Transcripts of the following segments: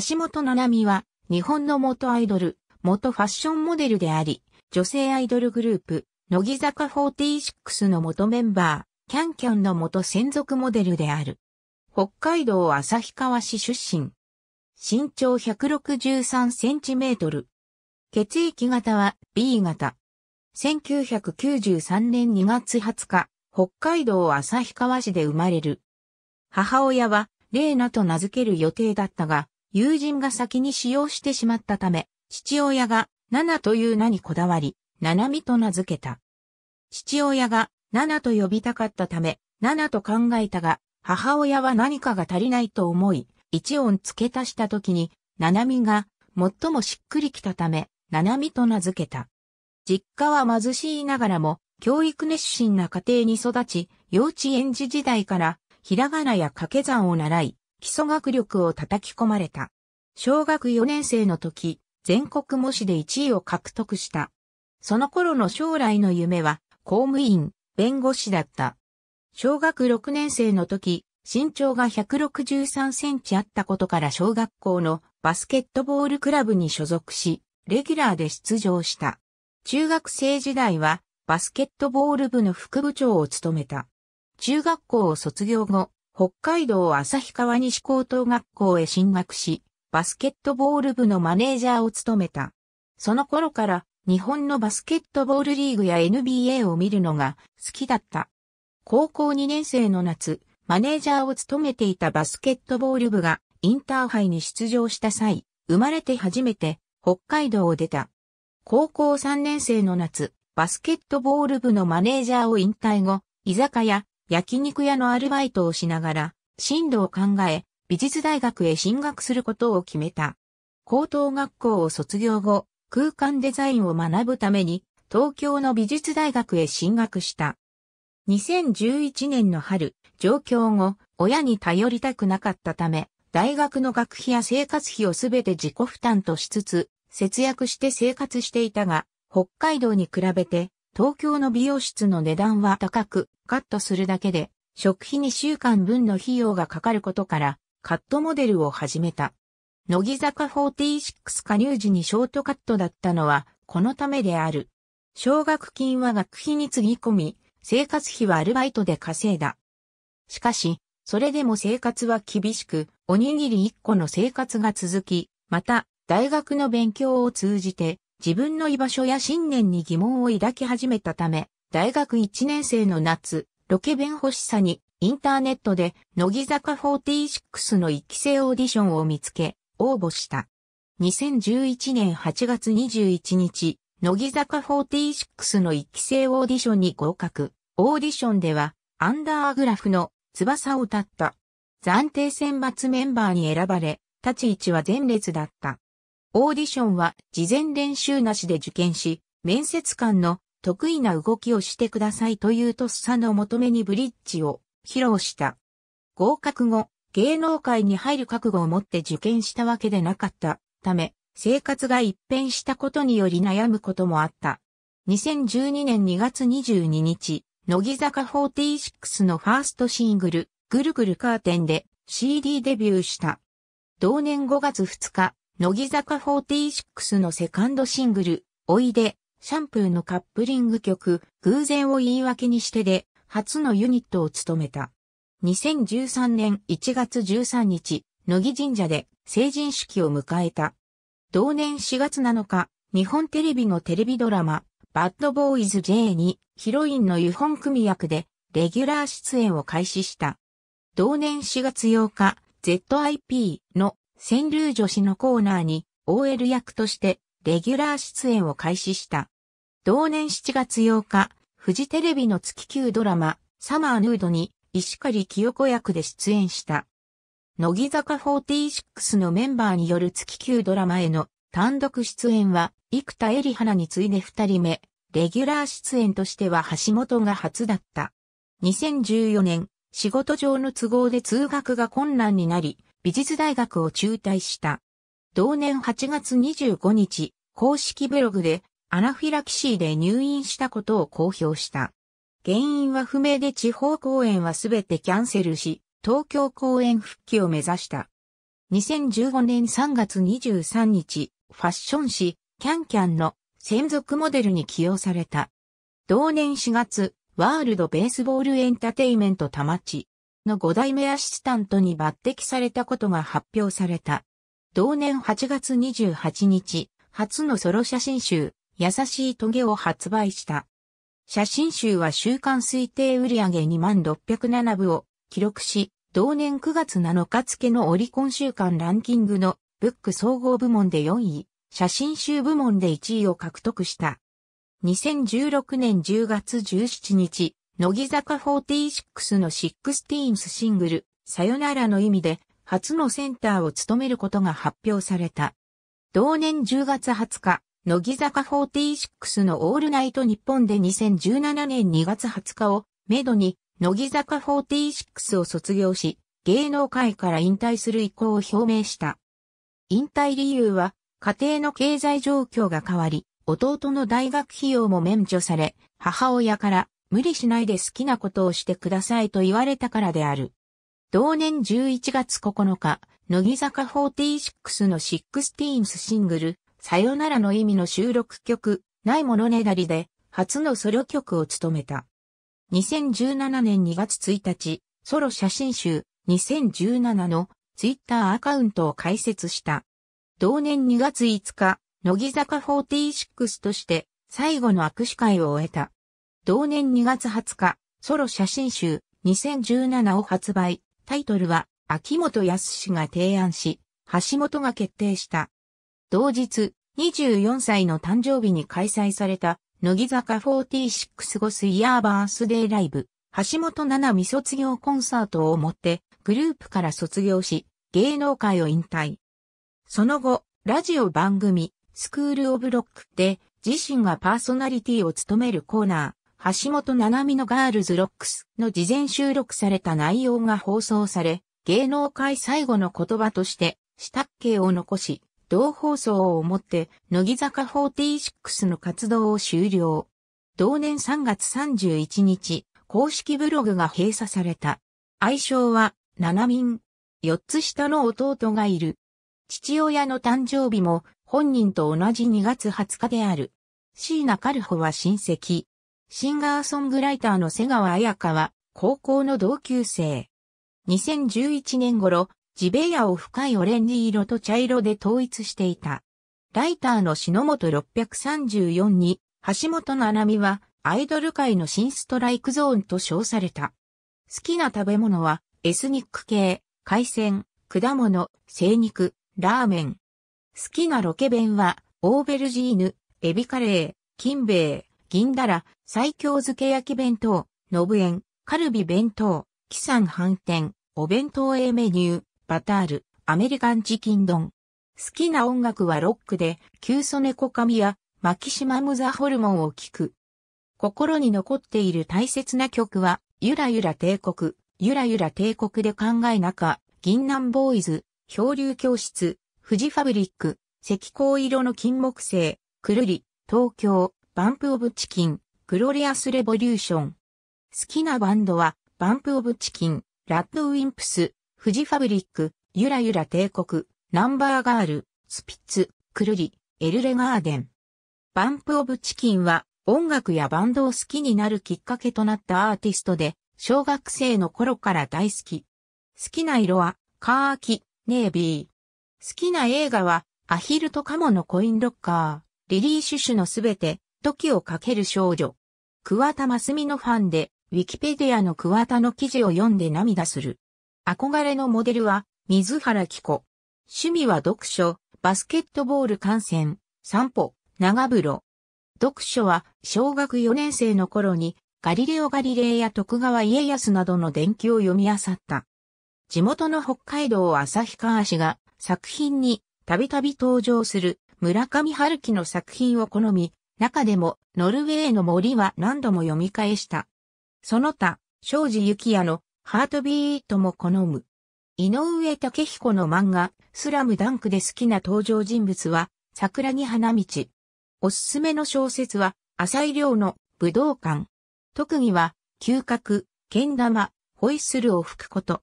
橋本七海は、日本の元アイドル、元ファッションモデルであり、女性アイドルグループ、乃木坂46の元メンバー、キャンキャンの元専属モデルである。北海道旭川市出身。身長163センチメートル。血液型は B 型。1993年2月20日、北海道旭川市で生まれる。母親は、レーナと名付ける予定だったが、友人が先に使用してしまったため、父親がナという名にこだわり、七ミと名付けた。父親がナと呼びたかったため、ナと考えたが、母親は何かが足りないと思い、一音付け足した時に、七ミが最もしっくりきたため、七ミと名付けた。実家は貧しいながらも、教育熱心な家庭に育ち、幼稚園児時代から、ひらがなや掛け算を習い、基礎学力を叩き込まれた。小学4年生の時、全国模試で1位を獲得した。その頃の将来の夢は、公務員、弁護士だった。小学6年生の時、身長が163センチあったことから小学校のバスケットボールクラブに所属し、レギュラーで出場した。中学生時代はバスケットボール部の副部長を務めた。中学校を卒業後、北海道旭川西高等学校へ進学し、バスケットボール部のマネージャーを務めた。その頃から日本のバスケットボールリーグや NBA を見るのが好きだった。高校2年生の夏、マネージャーを務めていたバスケットボール部がインターハイに出場した際、生まれて初めて北海道を出た。高校3年生の夏、バスケットボール部のマネージャーを引退後、居酒屋、焼肉屋のアルバイトをしながら、進路を考え、美術大学へ進学することを決めた。高等学校を卒業後、空間デザインを学ぶために、東京の美術大学へ進学した。2011年の春、上京後、親に頼りたくなかったため、大学の学費や生活費をすべて自己負担としつつ、節約して生活していたが、北海道に比べて東京の美容室の値段は高く、カットするだけで、食費2週間分の費用がかかることから、カットモデルを始めた。乃木坂46加入時にショートカットだったのは、このためである。奨学金は学費につぎ込み、生活費はアルバイトで稼いだ。しかし、それでも生活は厳しく、おにぎり1個の生活が続き、また、大学の勉強を通じて、自分の居場所や信念に疑問を抱き始めたため、大学1年生の夏、ロケ弁欲しさにインターネットで乃木坂46の1期生オーディションを見つけ、応募した。2011年8月21日、乃木坂46の1期生オーディションに合格。オーディションでは、アンダーグラフの翼を立った。暫定選抜メンバーに選ばれ、立ち位置は前列だった。オーディションは事前練習なしで受験し、面接官の得意な動きをしてくださいというとっさの求めにブリッジを披露した。合格後、芸能界に入る覚悟を持って受験したわけでなかったため、生活が一変したことにより悩むこともあった。2012年2月22日、乃木坂46のファーストシングル、ぐるぐるカーテンで CD デビューした。同年5月2日、乃木坂46のセカンドシングル、おいで、シャンプーのカップリング曲、偶然を言い訳にしてで、初のユニットを務めた。2013年1月13日、乃木神社で成人式を迎えた。同年4月7日、日本テレビのテレビドラマ、バッドボーイズ J にヒロインのユホン組役でレギュラー出演を開始した。同年4月8日、ZIP のセン女子のコーナーに OL 役としてレギュラー出演を開始した。同年7月8日、フジテレビの月級ドラマ、サマーヌードに石狩清子役で出演した。乃木坂46のメンバーによる月級ドラマへの単独出演は、生田絵里花に次いで二人目、レギュラー出演としては橋本が初だった。2014年、仕事上の都合で通学が困難になり、美術大学を中退した。同年8月25日、公式ブログでアナフィラキシーで入院したことを公表した。原因は不明で地方公演はすべてキャンセルし、東京公演復帰を目指した。2015年3月23日、ファッション誌、キャンキャンの専属モデルに起用された。同年4月、ワールドベースボールエンタテイメント田町、の5代目アシスタントに抜擢されたことが発表された。同年8月28日、初のソロ写真集、優しいトゲを発売した。写真集は週間推定売上2607部を記録し、同年9月7日付のオリコン週間ランキングのブック総合部門で4位、写真集部門で1位を獲得した。2016年10月17日、乃木坂46のシックスティーンスシングル、さよならの意味で、初のセンターを務めることが発表された。同年10月20日、乃木坂46のオールナイト日本で2017年2月20日を、めどに、乃木坂46を卒業し、芸能界から引退する意向を表明した。引退理由は、家庭の経済状況が変わり、弟の大学費用も免除され、母親から無理しないで好きなことをしてくださいと言われたからである。同年11月9日、乃木坂46の16シングル、さよならの意味の収録曲、ないものねだりで、初のソロ曲を務めた。2017年2月1日、ソロ写真集、2017のツイッターアカウントを開設した。同年2月5日、乃木坂46として最後の握手会を終えた。同年2月20日、ソロ写真集2017を発売。タイトルは、秋元康が提案し、橋本が決定した。同日、24歳の誕生日に開催された、乃木坂46ゴスイヤーバースデーライブ、橋本七美卒業コンサートをもって、グループから卒業し、芸能界を引退。その後、ラジオ番組、スクールオブロックで、自身がパーソナリティを務めるコーナー、橋本七海のガールズロックスの事前収録された内容が放送され、芸能界最後の言葉として、下っ形を残し、同放送をもって、乃木坂46の活動を終了。同年3月31日、公式ブログが閉鎖された。愛称は、七民。四つ下の弟がいる。父親の誕生日も、本人と同じ2月20日である。椎名カルホは親戚。シンガーソングライターの瀬川彩香は、高校の同級生。2011年頃、ジベヤを深いオレンジ色と茶色で統一していた。ライターの篠本634に、橋本七海は、アイドル界の新ストライクゾーンと称された。好きな食べ物は、エスニック系、海鮮、果物、精肉、ラーメン。好きなロケ弁は、オーベルジーヌ、エビカレー、キンベイ。銀だら、最強漬け焼き弁当、え園、カルビ弁当、キサン飯店、お弁当 A メニュー、バタール、アメリカンチキン丼。好きな音楽はロックで、キューソネコカミや、マキシマムザホルモンを聴く。心に残っている大切な曲は、ゆらゆら帝国、ゆらゆら帝国で考え中、銀南ボーイズ、漂流教室、富士ファブリック、石膏色の金木星、くるり、東京、バンプオブチキン、グロリアスレボリューション。好きなバンドは、バンプオブチキン、ラッドウィンプス、フジファブリック、ゆらゆら帝国、ナンバーガール、スピッツ、クルリ、エルレガーデン。バンプオブチキンは音楽やバンドを好きになるきっかけとなったアーティストで、小学生の頃から大好き。好きな色は、カーキ、ネイビー。好きな映画は、アヒルとカモのコインロッカー、リリー・シュシュのすべて、時をかける少女。桑田真澄のファンで、ウィキペディアの桑田の記事を読んで涙する。憧れのモデルは、水原希子。趣味は読書、バスケットボール観戦、散歩、長風呂。読書は、小学4年生の頃に、ガリレオ・ガリレイや徳川家康などの伝記を読み漁った。地元の北海道旭川市が作品にたびたび登場する村上春樹の作品を好み、中でも、ノルウェーの森は何度も読み返した。その他、庄司幸也のハートビートも好む。井上武彦の漫画、スラムダンクで好きな登場人物は、桜木花道。おすすめの小説は、浅井亮の武道館。特技は、嗅覚、剣玉、ホイッスルを吹くこと。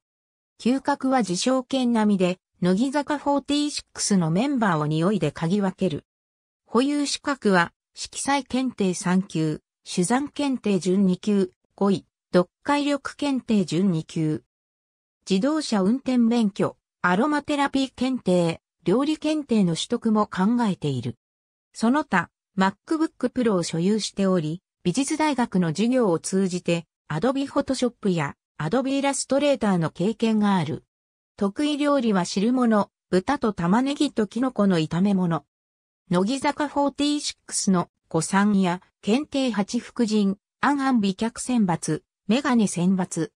嗅覚は自称剣並みで、乃木坂46のメンバーを匂いで嗅ぎ分ける。保有資格は、色彩検定3級、手山検定準2級、5位、読解力検定準2級。自動車運転免許、アロマテラピー検定、料理検定の取得も考えている。その他、MacBook Pro を所有しており、美術大学の授業を通じて、Adobe Photoshop や Adobe Illustrator の経験がある。得意料理は汁物、豚と玉ねぎとキノコの炒め物。乃木坂46の古参や、検定八福神、アン美脚選抜、メガネ選抜。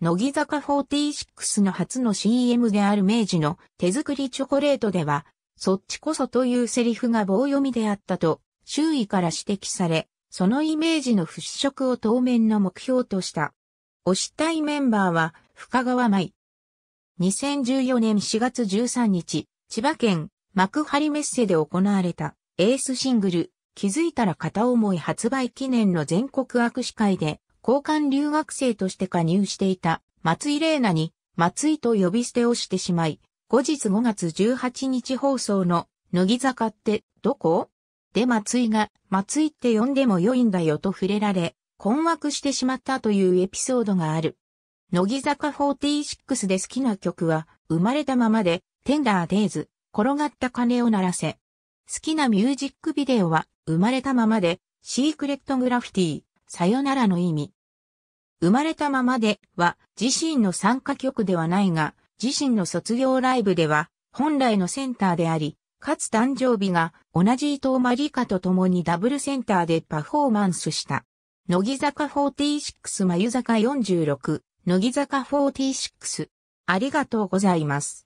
乃木坂46の初の CM である明治の手作りチョコレートでは、そっちこそというセリフが棒読みであったと、周囲から指摘され、そのイメージの払拭を当面の目標とした。推したいメンバーは、深川舞。2014年4月13日、千葉県幕張メッセで行われたエースシングル、気づいたら片思い発売記念の全国握手会で、交換留学生として加入していた松井玲奈に松井と呼び捨てをしてしまい、後日5月18日放送の乃木坂ってどこで松井が松井って呼んでも良いんだよと触れられ、困惑してしまったというエピソードがある。乃木坂46で好きな曲は生まれたままで、テンダーデイズ。転がった鐘を鳴らせ。好きなミュージックビデオは、生まれたままで、シークレットグラフィティ、さよならの意味。生まれたままでは、自身の参加曲ではないが、自身の卒業ライブでは、本来のセンターであり、かつ誕生日が同じ伊藤マリカと共にダブルセンターでパフォーマンスした。乃木坂46、眉坂46、乃木坂46。ありがとうございます。